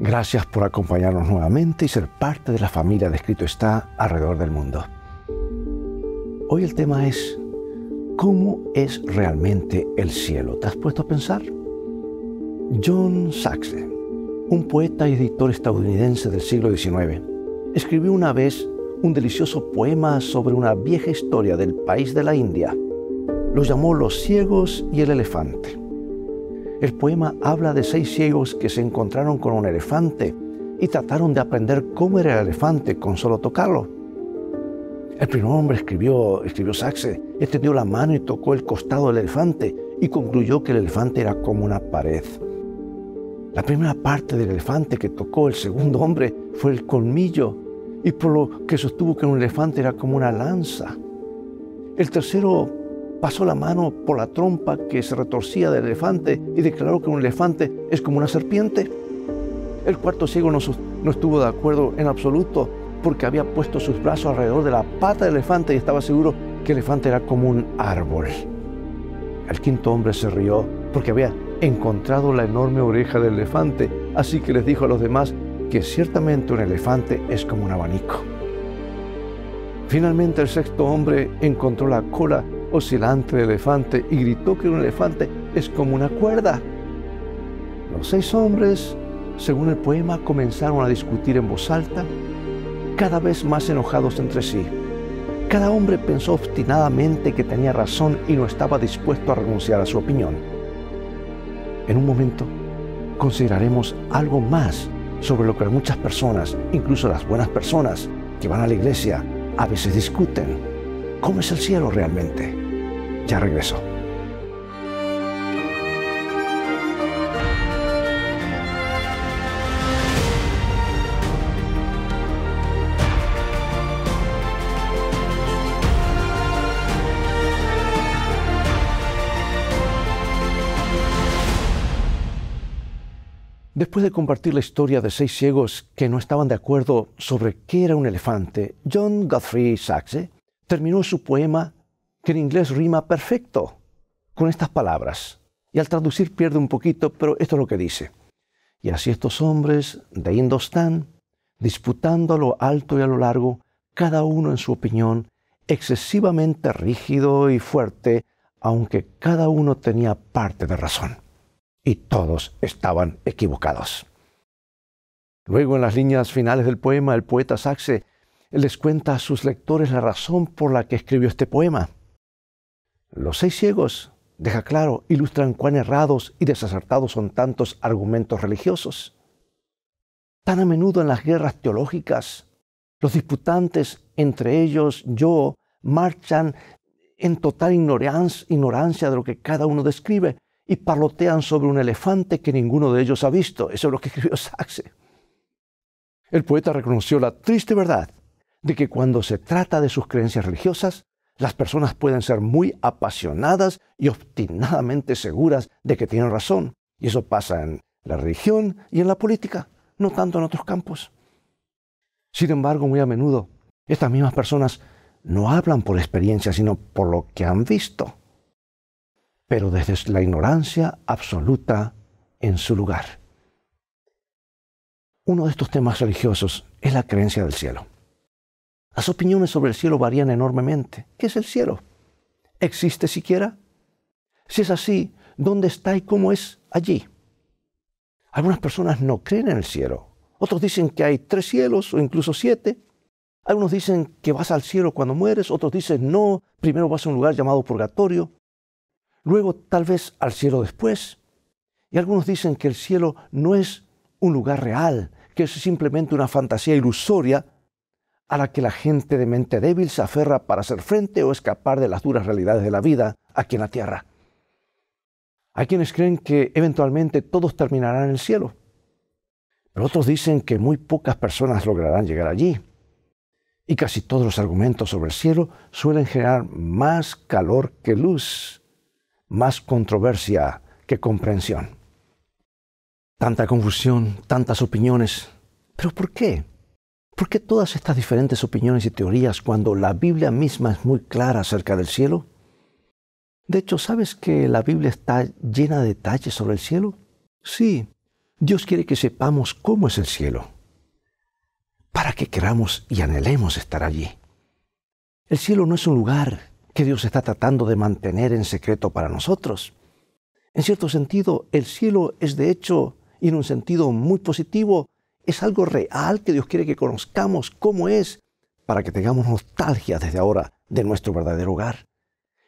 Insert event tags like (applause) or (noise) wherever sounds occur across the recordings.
Gracias por acompañarnos nuevamente y ser parte de la familia de Escrito está alrededor del mundo. Hoy el tema es, ¿cómo es realmente el cielo? ¿Te has puesto a pensar? John Saxe, un poeta y editor estadounidense del siglo XIX, escribió una vez un delicioso poema sobre una vieja historia del país de la India. Lo llamó Los ciegos y el elefante. El poema habla de seis ciegos que se encontraron con un elefante y trataron de aprender cómo era el elefante con solo tocarlo. El primer hombre escribió, escribió Saxe, extendió la mano y tocó el costado del elefante y concluyó que el elefante era como una pared. La primera parte del elefante que tocó el segundo hombre fue el colmillo y por lo que sostuvo que un elefante era como una lanza. El tercero pasó la mano por la trompa que se retorcía del elefante y declaró que un elefante es como una serpiente. El cuarto ciego no, estuvo de acuerdo en absoluto porque había puesto sus brazos alrededor de la pata del elefante y estaba seguro que el elefante era como un árbol. El quinto hombre se rió porque había encontrado la enorme oreja del elefante, así que les dijo a los demás que ciertamente un elefante es como un abanico. Finalmente el sexto hombre encontró la cola oscilante de elefante y gritó que un elefante es como una cuerda. Los seis hombres, según el poema, comenzaron a discutir en voz alta, cada vez más enojados entre sí. Cada hombre pensó obstinadamente que tenía razón y no estaba dispuesto a renunciar a su opinión. En un momento, consideraremos algo más sobre lo que muchas personas, incluso las buenas personas que van a la iglesia, a veces discuten. ¿Cómo es el cielo realmente? Ya regresó. Después de compartir la historia de seis ciegos que no estaban de acuerdo sobre qué era un elefante, John Guthrie Saxe terminó su poema que en inglés rima perfecto con estas palabras. Y al traducir pierde un poquito, pero esto es lo que dice. Y así estos hombres de Hindostán, disputando a lo alto y a lo largo, cada uno en su opinión, excesivamente rígido y fuerte, aunque cada uno tenía parte de razón. Y todos estaban equivocados. Luego en las líneas finales del poema, el poeta Saxe les cuenta a sus lectores la razón por la que escribió este poema. Los seis ciegos, deja claro, ilustran cuán errados y desacertados son tantos argumentos religiosos. Tan a menudo en las guerras teológicas, los disputantes, entre ellos yo, marchan en total ignorancia de lo que cada uno describe y parlotean sobre un elefante que ninguno de ellos ha visto. Eso es lo que escribió Saxe. El poeta reconoció la triste verdad de que cuando se trata de sus creencias religiosas, las personas pueden ser muy apasionadas y obstinadamente seguras de que tienen razón. Y eso pasa en la religión y en la política, no tanto en otros campos. Sin embargo, muy a menudo, estas mismas personas no hablan por experiencia, sino por lo que han visto, pero desde la ignorancia absoluta en su lugar. Uno de estos temas religiosos es la creencia del cielo. Las opiniones sobre el cielo varían enormemente. ¿Qué es el cielo? ¿Existe siquiera? Si es así, ¿dónde está y cómo es allí? Algunas personas no creen en el cielo. Otros dicen que hay tres cielos o incluso siete. Algunos dicen que vas al cielo cuando mueres, otros dicen no, primero vas a un lugar llamado purgatorio, luego tal vez al cielo después. Y algunos dicen que el cielo no es un lugar real, que es simplemente una fantasía ilusoria a la que la gente de mente débil se aferra para hacer frente o escapar de las duras realidades de la vida aquí en la tierra. Hay quienes creen que eventualmente todos terminarán en el cielo, pero otros dicen que muy pocas personas lograrán llegar allí. Y casi todos los argumentos sobre el cielo suelen generar más calor que luz, más controversia que comprensión. Tanta confusión, tantas opiniones. ¿Pero por qué? ¿Por qué todas estas diferentes opiniones y teorías cuando la Biblia misma es muy clara acerca del cielo? De hecho, ¿sabes que la Biblia está llena de detalles sobre el cielo? Sí, Dios quiere que sepamos cómo es el cielo, para que queramos y anhelemos estar allí. El cielo no es un lugar que Dios está tratando de mantener en secreto para nosotros. En cierto sentido, el cielo es de hecho, y en un sentido muy positivo, es algo real que Dios quiere que conozcamos cómo es para que tengamos nostalgia desde ahora de nuestro verdadero hogar.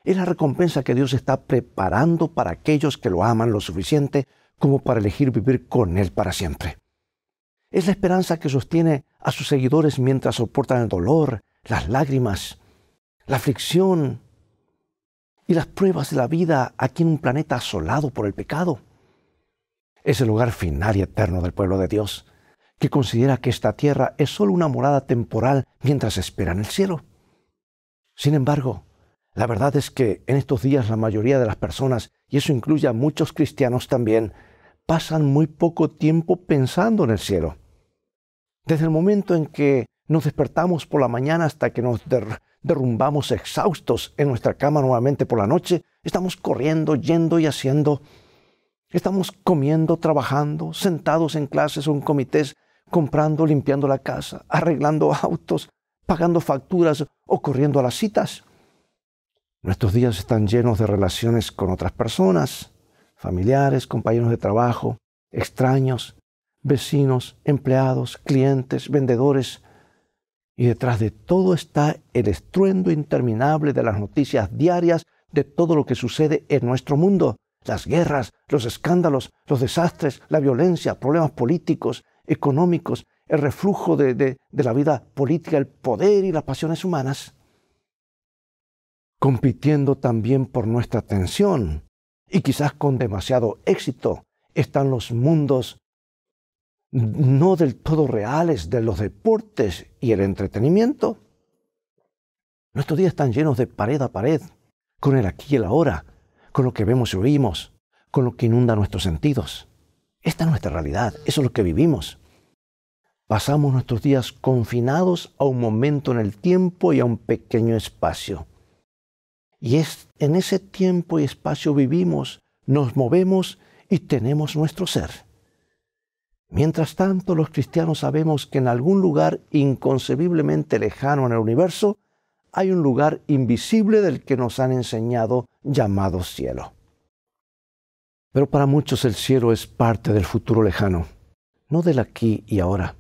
Es la recompensa que Dios está preparando para aquellos que lo aman lo suficiente como para elegir vivir con Él para siempre. Es la esperanza que sostiene a sus seguidores mientras soportan el dolor, las lágrimas, la aflicción y las pruebas de la vida aquí en un planeta asolado por el pecado. Es el hogar final y eterno del pueblo de Dios, que considera que esta tierra es solo una morada temporal mientras espera en el cielo. Sin embargo, la verdad es que en estos días la mayoría de las personas, y eso incluye a muchos cristianos también, pasan muy poco tiempo pensando en el cielo. Desde el momento en que nos despertamos por la mañana hasta que nos derrumbamos exhaustos en nuestra cama nuevamente por la noche, estamos corriendo, yendo y haciendo Estamos comiendo, trabajando, sentados en clases o en comités, comprando, limpiando la casa, arreglando autos, pagando facturas o corriendo a las citas. Nuestros días están llenos de relaciones con otras personas, familiares, compañeros de trabajo, extraños, vecinos, empleados, clientes, vendedores. Y detrás de todo está el estruendo interminable de las noticias diarias de todo lo que sucede en nuestro mundo. Las guerras, los escándalos, los desastres, la violencia, problemas políticos, económicos, el reflujo de, la vida política, el poder y las pasiones humanas, compitiendo también por nuestra atención y quizás con demasiado éxito están los mundos no del todo reales de los deportes y el entretenimiento. Nuestros días están llenos de pared a pared, con el aquí y el ahora, con lo que vemos y oímos, con lo que inunda nuestros sentidos. Esta es nuestra realidad, eso es lo que vivimos. Pasamos nuestros días confinados a un momento en el tiempo y a un pequeño espacio. Y es en ese tiempo y espacio vivimos, nos movemos y tenemos nuestro ser. Mientras tanto, los cristianos sabemos que en algún lugar inconcebiblemente lejano en el universo hay un lugar invisible del que nos han enseñado llamado cielo. Pero para muchos el cielo es parte del futuro lejano, no del aquí y ahora.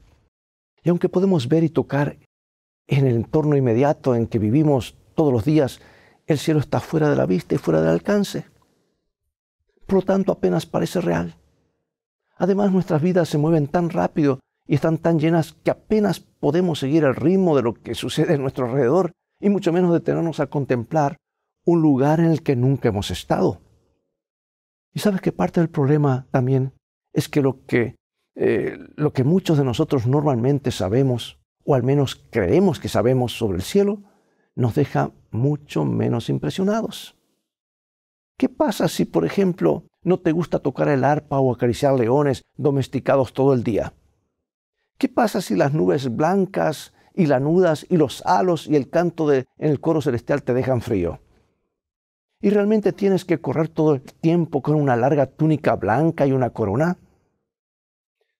Y aunque podemos ver y tocar en el entorno inmediato en que vivimos todos los días, el cielo está fuera de la vista y fuera del alcance. Por lo tanto, apenas parece real. Además, nuestras vidas se mueven tan rápido y están tan llenas que apenas podemos seguir el ritmo de lo que sucede a nuestro alrededor y mucho menos detenernos a contemplar un lugar en el que nunca hemos estado. Y sabes que parte del problema también es que eh, lo que, muchos de nosotros normalmente sabemos, o al menos creemos que sabemos sobre el cielo, nos deja mucho menos impresionados. ¿Qué pasa si, por ejemplo, no te gusta tocar el arpa o acariciar leones domesticados todo el día? ¿Qué pasa si las nubes blancas y lanudas y los halos y el canto en el coro celestial te dejan frío? ¿Y realmente tienes que correr todo el tiempo con una larga túnica blanca y una corona?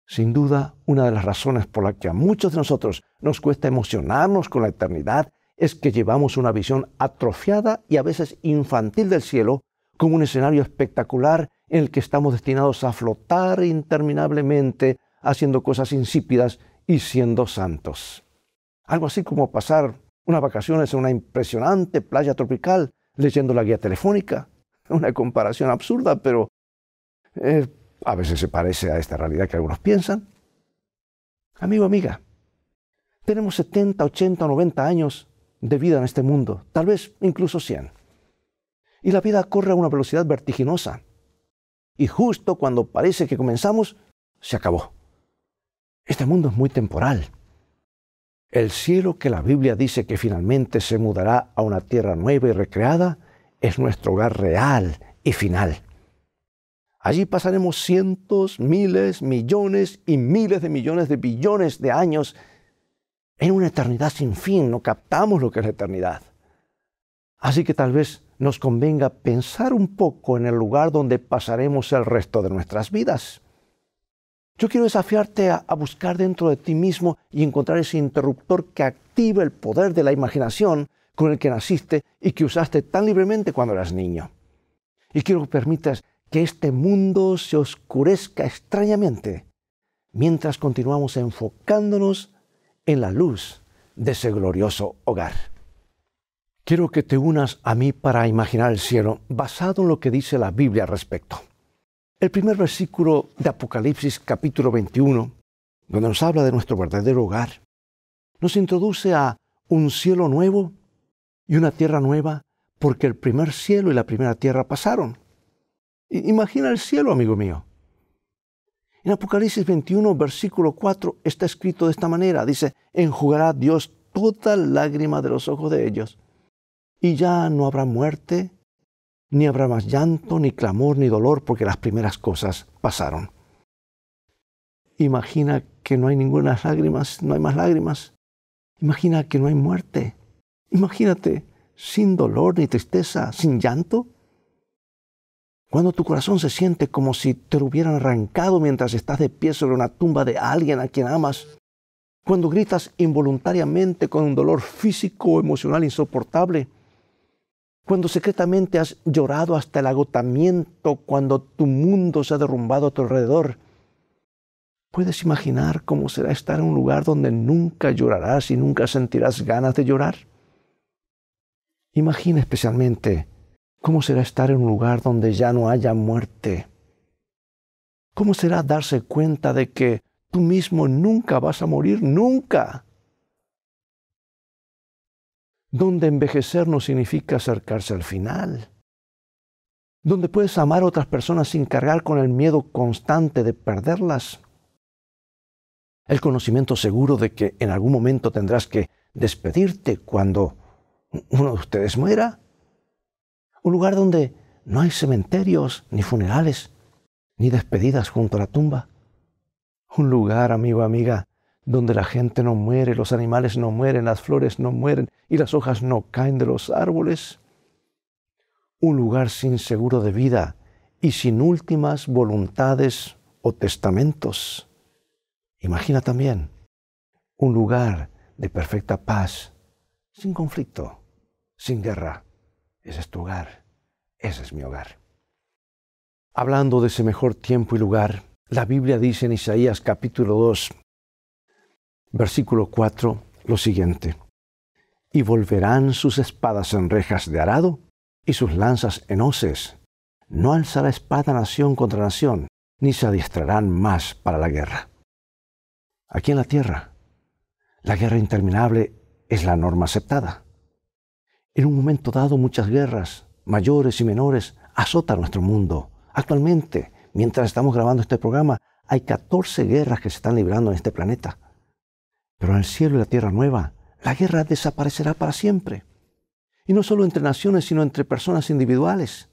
Sin duda, una de las razones por la que a muchos de nosotros nos cuesta emocionarnos con la eternidad es que llevamos una visión atrofiada y a veces infantil del cielo como un escenario espectacular en el que estamos destinados a flotar interminablemente haciendo cosas insípidas y siendo santos. Algo así como pasar unas vacaciones en una impresionante playa tropical leyendo la guía telefónica. (laughs) Una comparación absurda, pero eh, a veces se parece a esta realidad que algunos piensan. Amigo, amiga, tenemos 70, 80, 90 años de vida en este mundo, tal vez incluso 100. Y la vida corre a una velocidad vertiginosa. Y justo cuando parece que comenzamos, se acabó. Este mundo es muy temporal. El cielo que la Biblia dice que finalmente se mudará a una tierra nueva y recreada es nuestro hogar real y final. Allí pasaremos cientos, miles, millones y miles de millones de billones de años en una eternidad sin fin. No captamos lo que es la eternidad. Así que tal vez nos convenga pensar un poco en el lugar donde pasaremos el resto de nuestras vidas. Yo quiero desafiarte a, buscar dentro de ti mismo y encontrar ese interruptor que activa el poder de la imaginación con el que naciste y que usaste tan libremente cuando eras niño. Y quiero que permitas que este mundo se oscurezca extrañamente mientras continuamos enfocándonos en la luz de ese glorioso hogar. Quiero que te unas a mí para imaginar el cielo basado en lo que dice la Biblia al respecto. El primer versículo de Apocalipsis capítulo 21, donde nos habla de nuestro verdadero hogar, nos introduce a un cielo nuevo y una tierra nueva, porque el primer cielo y la primera tierra pasaron. Imagina el cielo, amigo mío. En Apocalipsis 21, versículo 4, está escrito de esta manera. Dice, enjugará Dios toda lágrima de los ojos de ellos. Y ya no habrá muerte, ni habrá más llanto, ni clamor, ni dolor, porque las primeras cosas pasaron. Imagina que no hay ninguna lágrimas, no hay más lágrimas. Imagina que no hay muerte. Imagínate sin dolor, ni tristeza, sin llanto. Cuando tu corazón se siente como si te lo hubieran arrancado mientras estás de pie sobre una tumba de alguien a quien amas. Cuando gritas involuntariamente con un dolor físico o emocional insoportable cuando secretamente has llorado hasta el agotamiento, cuando tu mundo se ha derrumbado a tu alrededor, ¿puedes imaginar cómo será estar en un lugar donde nunca llorarás y nunca sentirás ganas de llorar? Imagina especialmente cómo será estar en un lugar donde ya no haya muerte. ¿Cómo será darse cuenta de que tú mismo nunca vas a morir, nunca? donde envejecer no significa acercarse al final, donde puedes amar a otras personas sin cargar con el miedo constante de perderlas, el conocimiento seguro de que en algún momento tendrás que despedirte cuando uno de ustedes muera, un lugar donde no hay cementerios, ni funerales, ni despedidas junto a la tumba, un lugar, amigo, amiga, donde la gente no muere, los animales no mueren, las flores no mueren y las hojas no caen de los árboles. Un lugar sin seguro de vida y sin últimas voluntades o testamentos. Imagina también un lugar de perfecta paz, sin conflicto, sin guerra. Ese es tu hogar, ese es mi hogar. Hablando de ese mejor tiempo y lugar, la Biblia dice en Isaías capítulo 2, versículo 4, lo siguiente. Y volverán sus espadas en rejas de arado y sus lanzas en hoces. No alzará espada nación contra nación, ni se adiestrarán más para la guerra. Aquí en la tierra, la guerra interminable es la norma aceptada. En un momento dado muchas guerras, mayores y menores, azotan nuestro mundo. Actualmente, mientras estamos grabando este programa, hay 14 guerras que se están librando en este planeta. Pero en el cielo y la tierra nueva, la guerra desaparecerá para siempre. Y no solo entre naciones, sino entre personas individuales.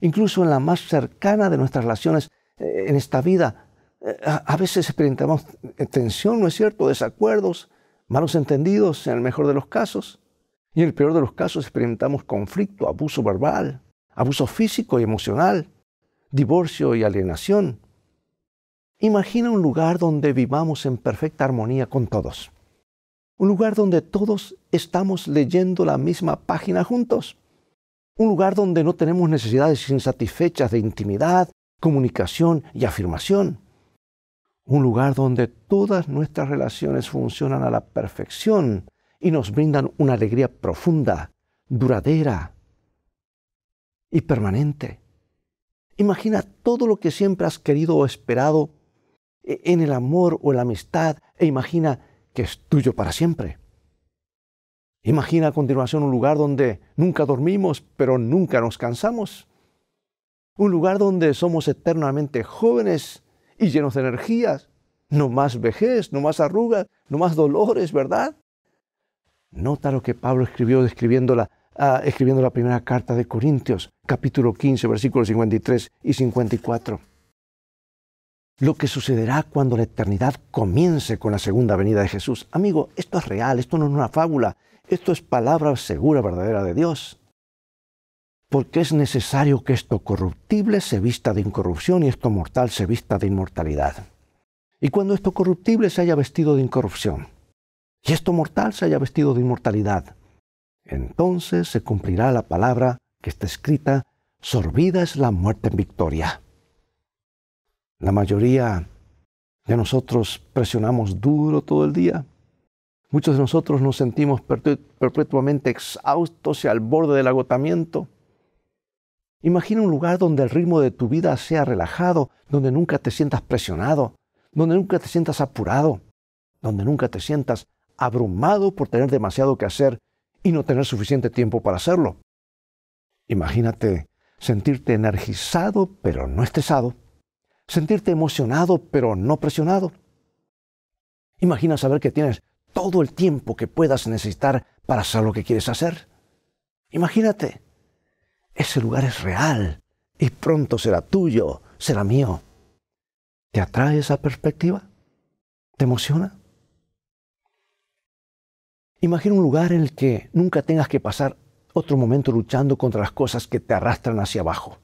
Incluso en la más cercana de nuestras relaciones eh, en esta vida, eh, a veces experimentamos tensión, ¿no es cierto? Desacuerdos, malos entendidos en el mejor de los casos. Y en el peor de los casos experimentamos conflicto, abuso verbal, abuso físico y emocional, divorcio y alienación. Imagina un lugar donde vivamos en perfecta armonía con todos. Un lugar donde todos estamos leyendo la misma página juntos. Un lugar donde no tenemos necesidades insatisfechas de intimidad, comunicación y afirmación. Un lugar donde todas nuestras relaciones funcionan a la perfección y nos brindan una alegría profunda, duradera y permanente. Imagina todo lo que siempre has querido o esperado e-, en el amor o en la amistad e imagina que es tuyo para siempre. Imagina a continuación un lugar donde nunca dormimos, pero nunca nos cansamos. Un lugar donde somos eternamente jóvenes y llenos de energías. No más vejez, no más arrugas, no más dolores, ¿verdad? Nota lo que Pablo escribió ah, escribiendo la primera carta de Corintios, capítulo 15, versículos 53 y 54 lo que sucederá cuando la eternidad comience con la segunda venida de Jesús. Amigo, esto es real, esto no es una fábula, esto es palabra segura, verdadera de Dios. Porque es necesario que esto corruptible se vista de incorrupción y esto mortal se vista de inmortalidad. Y cuando esto corruptible se haya vestido de incorrupción y esto mortal se haya vestido de inmortalidad, entonces se cumplirá la palabra que está escrita, sorbida es la muerte en victoria. La mayoría de nosotros presionamos duro todo el día. Muchos de nosotros nos sentimos perpetuamente exhaustos y al borde del agotamiento. Imagina un lugar donde el ritmo de tu vida sea relajado, donde nunca te sientas presionado, donde nunca te sientas apurado, donde nunca te sientas abrumado por tener demasiado que hacer y no tener suficiente tiempo para hacerlo. Imagínate sentirte energizado pero no estresado, sentirte emocionado pero no presionado. Imagina saber que tienes todo el tiempo que puedas necesitar para hacer lo que quieres hacer. Imagínate, ese lugar es real y pronto será tuyo, será mío. ¿Te atrae esa perspectiva? ¿Te emociona? Imagina un lugar en el que nunca tengas que pasar otro momento luchando contra las cosas que te arrastran hacia abajo.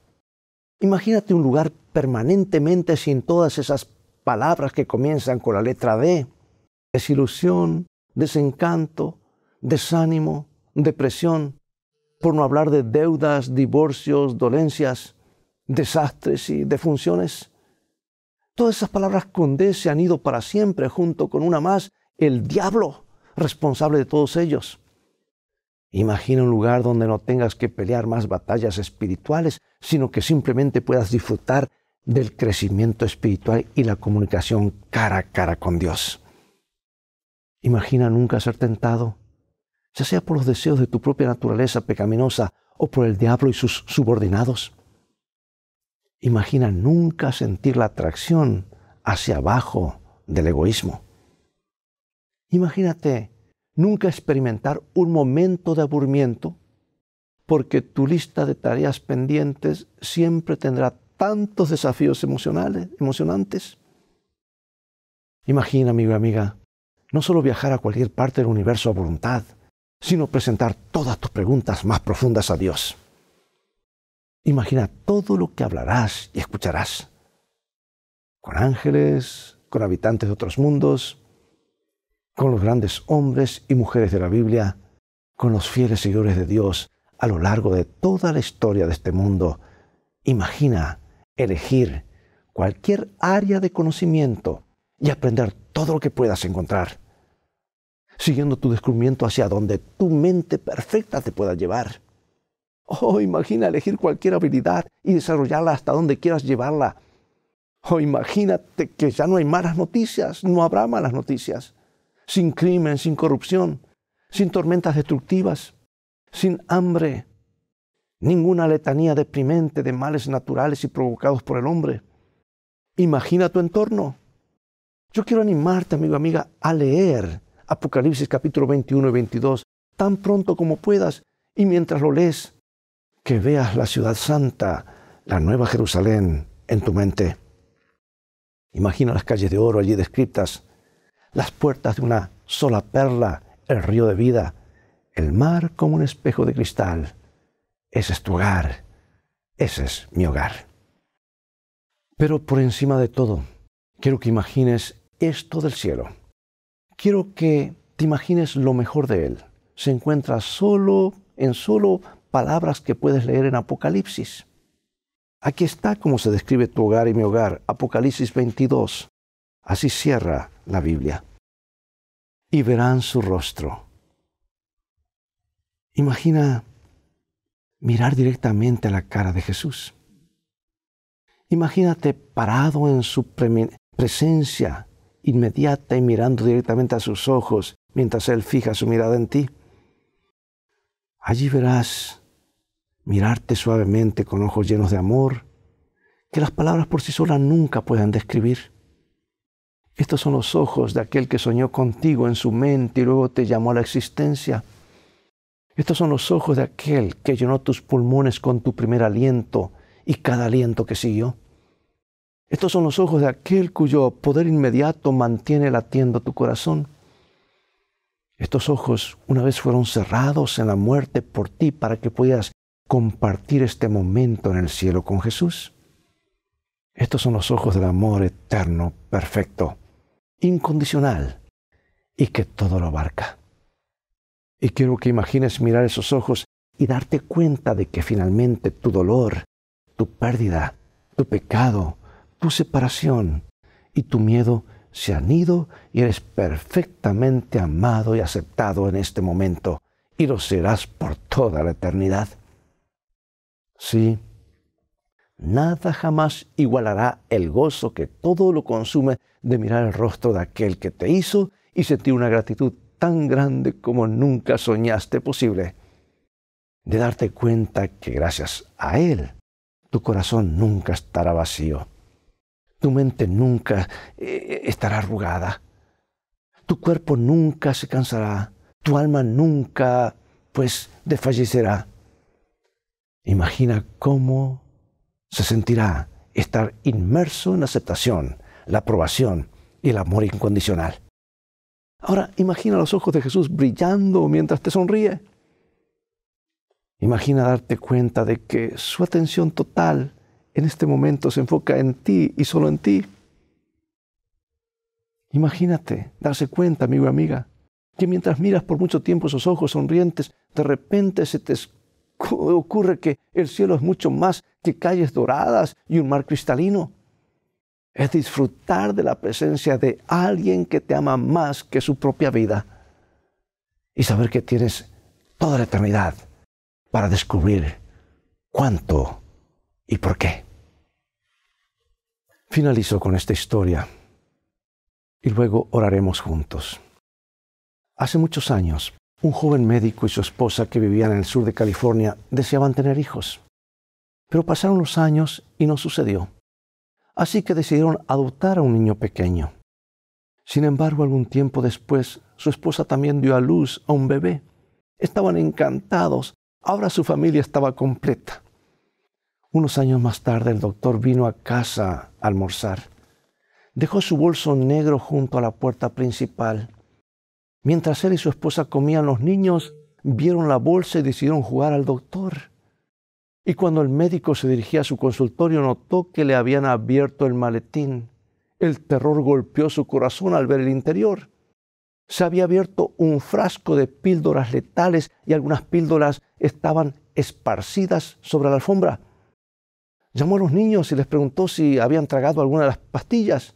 Imagínate un lugar permanentemente sin todas esas palabras que comienzan con la letra D. Desilusión, desencanto, desánimo, depresión, por no hablar de deudas, divorcios, dolencias, desastres y defunciones. Todas esas palabras con D se han ido para siempre junto con una más, el diablo, responsable de todos ellos. Imagina un lugar donde no tengas que pelear más batallas espirituales, sino que simplemente puedas disfrutar del crecimiento espiritual y la comunicación cara a cara con Dios. Imagina nunca ser tentado, ya sea por los deseos de tu propia naturaleza pecaminosa o por el diablo y sus subordinados. Imagina nunca sentir la atracción hacia abajo del egoísmo. Imagínate nunca experimentar un momento de aburrimiento porque tu lista de tareas pendientes siempre tendrá tantos desafíos emocionales, emocionantes. Imagina, amigo y amiga, no solo viajar a cualquier parte del universo a voluntad, sino presentar todas tus preguntas más profundas a Dios. Imagina todo lo que hablarás y escucharás. Con ángeles, con habitantes de otros mundos, con los grandes hombres y mujeres de la Biblia, con los fieles seguidores de Dios a lo largo de toda la historia de este mundo. Imagina elegir cualquier área de conocimiento y aprender todo lo que puedas encontrar, siguiendo tu descubrimiento hacia donde tu mente perfecta te pueda llevar. Oh, imagina elegir cualquier habilidad y desarrollarla hasta donde quieras llevarla. Oh, imagínate que ya no hay malas noticias, no habrá malas noticias sin crimen, sin corrupción, sin tormentas destructivas, sin hambre, ninguna letanía deprimente de males naturales y provocados por el hombre. Imagina tu entorno. Yo quiero animarte, amigo, amiga, a leer Apocalipsis capítulo 21 y 22 tan pronto como puedas y mientras lo lees, que veas la ciudad santa, la nueva Jerusalén, en tu mente. Imagina las calles de oro allí descritas, las puertas de una sola perla, el río de vida, el mar como un espejo de cristal. Ese es tu hogar, ese es mi hogar. Pero por encima de todo, quiero que imagines esto del cielo. Quiero que te imagines lo mejor de él. Se encuentra solo en solo palabras que puedes leer en Apocalipsis. Aquí está cómo se describe tu hogar y mi hogar, Apocalipsis 22. Así cierra la Biblia. Y verán su rostro. Imagina mirar directamente a la cara de Jesús. Imagínate parado en su presencia inmediata y mirando directamente a sus ojos mientras Él fija su mirada en ti. Allí verás mirarte suavemente con ojos llenos de amor que las palabras por sí solas nunca puedan describir. Estos son los ojos de aquel que soñó contigo en su mente y luego te llamó a la existencia. Estos son los ojos de aquel que llenó tus pulmones con tu primer aliento y cada aliento que siguió. Estos son los ojos de aquel cuyo poder inmediato mantiene latiendo tu corazón. Estos ojos una vez fueron cerrados en la muerte por ti para que puedas compartir este momento en el cielo con Jesús. Estos son los ojos del amor eterno, perfecto, incondicional y que todo lo abarca. Y quiero que imagines mirar esos ojos y darte cuenta de que finalmente tu dolor, tu pérdida, tu pecado, tu separación y tu miedo se han ido y eres perfectamente amado y aceptado en este momento y lo serás por toda la eternidad. Sí, Nada jamás igualará el gozo que todo lo consume de mirar el rostro de aquel que te hizo y sentir una gratitud tan grande como nunca soñaste posible. De darte cuenta que gracias a Él, tu corazón nunca estará vacío. Tu mente nunca eh, estará arrugada. Tu cuerpo nunca se cansará. Tu alma nunca, pues, desfallecerá. Imagina cómo se sentirá estar inmerso en la aceptación, la aprobación y el amor incondicional. Ahora imagina los ojos de Jesús brillando mientras te sonríe. Imagina darte cuenta de que su atención total en este momento se enfoca en ti y solo en ti. Imagínate darse cuenta, amigo y amiga, que mientras miras por mucho tiempo esos ojos sonrientes, de repente se te ocurre que el cielo es mucho más que calles doradas y un mar cristalino. Es disfrutar de la presencia de alguien que te ama más que su propia vida y saber que tienes toda la eternidad para descubrir cuánto y por qué. Finalizo con esta historia y luego oraremos juntos. Hace muchos años un joven médico y su esposa que vivían en el sur de California deseaban tener hijos. Pero pasaron los años y no sucedió. Así que decidieron adoptar a un niño pequeño. Sin embargo, algún tiempo después, su esposa también dio a luz a un bebé. Estaban encantados. Ahora su familia estaba completa. Unos años más tarde, el doctor vino a casa a almorzar. Dejó su bolso negro junto a la puerta principal Mientras él y su esposa comían, los niños vieron la bolsa y decidieron jugar al doctor. Y cuando el médico se dirigía a su consultorio, notó que le habían abierto el maletín. El terror golpeó su corazón al ver el interior. Se había abierto un frasco de píldoras letales y algunas píldoras estaban esparcidas sobre la alfombra. Llamó a los niños y les preguntó si habían tragado alguna de las pastillas.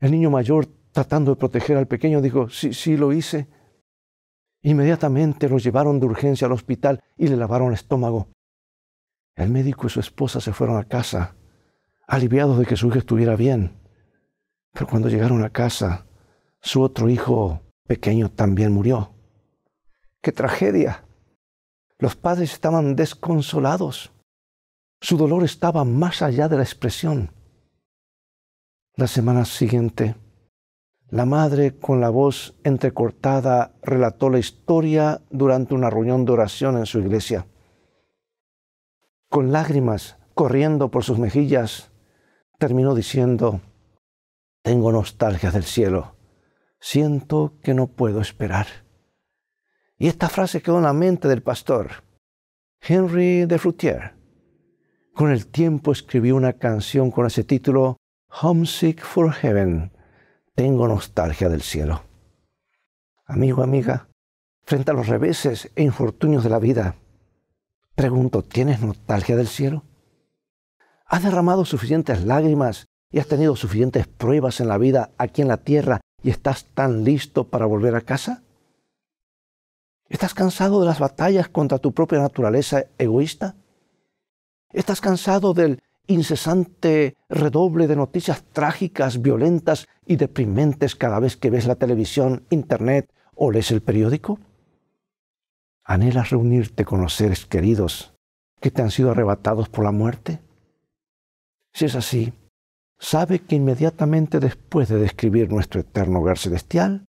El niño mayor tratando de proteger al pequeño, dijo, sí, sí lo hice. Inmediatamente lo llevaron de urgencia al hospital y le lavaron el estómago. El médico y su esposa se fueron a casa, aliviados de que su hijo estuviera bien. Pero cuando llegaron a casa, su otro hijo pequeño también murió. ¡Qué tragedia! Los padres estaban desconsolados. Su dolor estaba más allá de la expresión. La semana siguiente, la madre, con la voz entrecortada, relató la historia durante una reunión de oración en su iglesia. Con lágrimas corriendo por sus mejillas, terminó diciendo, Tengo nostalgia del cielo, siento que no puedo esperar. Y esta frase quedó en la mente del pastor Henry de Frutier. Con el tiempo escribió una canción con ese título, Homesick for Heaven, tengo nostalgia del cielo. Amigo, amiga, frente a los reveses e infortunios de la vida, pregunto, ¿tienes nostalgia del cielo? ¿Has derramado suficientes lágrimas y has tenido suficientes pruebas en la vida aquí en la tierra y estás tan listo para volver a casa? ¿Estás cansado de las batallas contra tu propia naturaleza egoísta? ¿Estás cansado del incesante redoble de noticias trágicas, violentas y deprimentes cada vez que ves la televisión, internet o lees el periódico? ¿Anhelas reunirte con los seres queridos que te han sido arrebatados por la muerte? Si es así, sabe que inmediatamente después de describir nuestro eterno hogar celestial,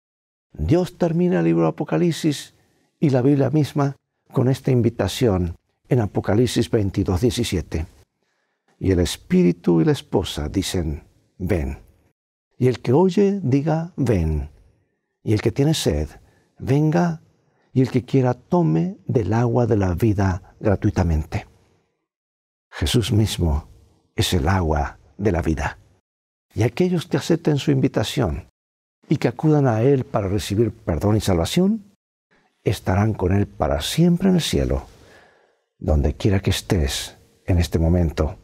Dios termina el libro de Apocalipsis y la Biblia misma con esta invitación en Apocalipsis 22, y el espíritu y la esposa dicen, ven. Y el que oye, diga, ven. Y el que tiene sed, venga. Y el que quiera, tome del agua de la vida gratuitamente. Jesús mismo es el agua de la vida. Y aquellos que acepten su invitación y que acudan a Él para recibir perdón y salvación, estarán con Él para siempre en el cielo, donde quiera que estés en este momento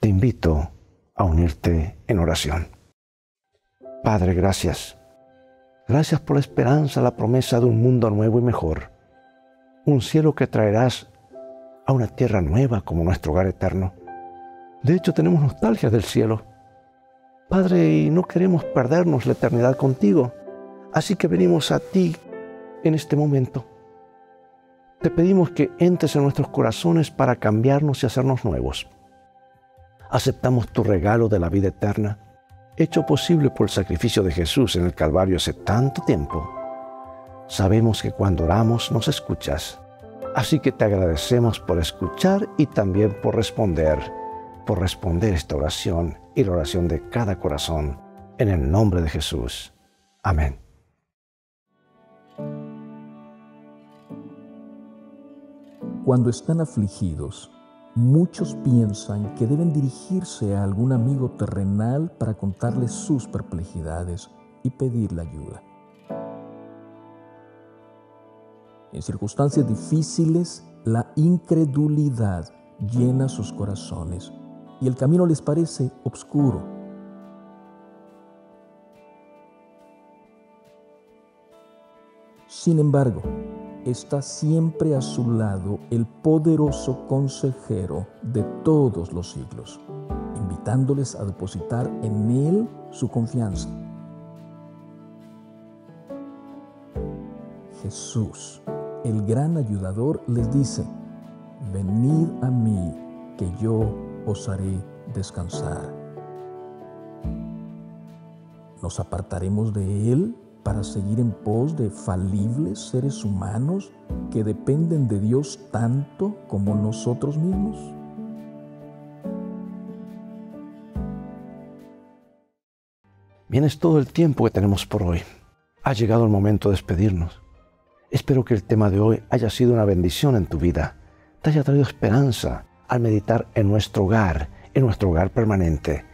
te invito a unirte en oración. Padre, gracias. Gracias por la esperanza, la promesa de un mundo nuevo y mejor. Un cielo que traerás a una tierra nueva como nuestro hogar eterno. De hecho, tenemos nostalgia del cielo. Padre, y no queremos perdernos la eternidad contigo. Así que venimos a ti en este momento. Te pedimos que entres en nuestros corazones para cambiarnos y hacernos nuevos aceptamos tu regalo de la vida eterna, hecho posible por el sacrificio de Jesús en el Calvario hace tanto tiempo. Sabemos que cuando oramos nos escuchas, así que te agradecemos por escuchar y también por responder, por responder esta oración y la oración de cada corazón, en el nombre de Jesús. Amén. Cuando están afligidos, Muchos piensan que deben dirigirse a algún amigo terrenal para contarle sus perplejidades y pedirle ayuda. En circunstancias difíciles, la incredulidad llena sus corazones y el camino les parece oscuro. Sin embargo, está siempre a su lado el poderoso consejero de todos los siglos, invitándoles a depositar en Él su confianza. Jesús, el gran ayudador, les dice, venid a mí, que yo os haré descansar. ¿Nos apartaremos de Él para seguir en pos de falibles seres humanos que dependen de Dios tanto como nosotros mismos? Bien, es todo el tiempo que tenemos por hoy. Ha llegado el momento de despedirnos. Espero que el tema de hoy haya sido una bendición en tu vida, te haya traído esperanza al meditar en nuestro hogar, en nuestro hogar permanente.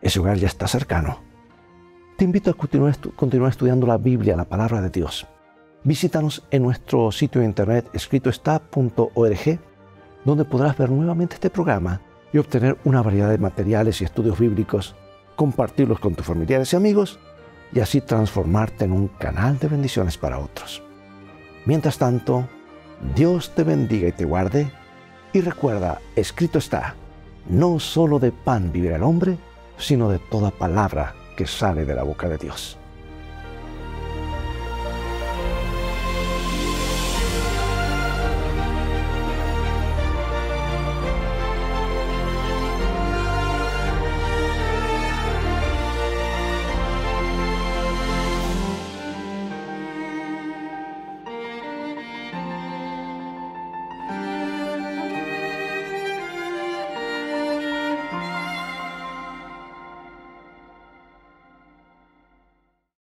Ese hogar ya está cercano te invito a continuar, estudiando la Biblia, la palabra de Dios. Visítanos en nuestro sitio de internet escritoestá.org, donde podrás ver nuevamente este programa y obtener una variedad de materiales y estudios bíblicos, compartirlos con tus familiares y amigos y así transformarte en un canal de bendiciones para otros. Mientras tanto, Dios te bendiga y te guarde y recuerda, escrito está, no solo de pan vivirá el hombre, sino de toda palabra que sale de la boca de Dios.